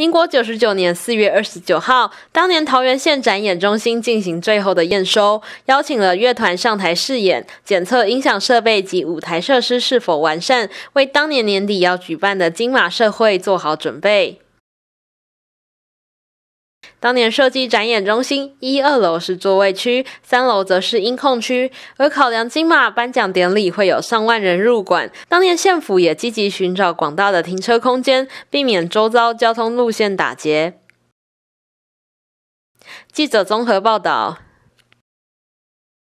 民国九十九年四月二十九号，当年桃园县展演中心进行最后的验收，邀请了乐团上台试演，检测音响设备及舞台设施是否完善，为当年年底要举办的金马社会做好准备。当年设计展演中心，一、二楼是座位区，三楼则是音控区。而考量金马颁奖典礼会有上万人入馆，当年县府也积极寻找广大的停车空间，避免周遭交通路线打劫。记者综合报道。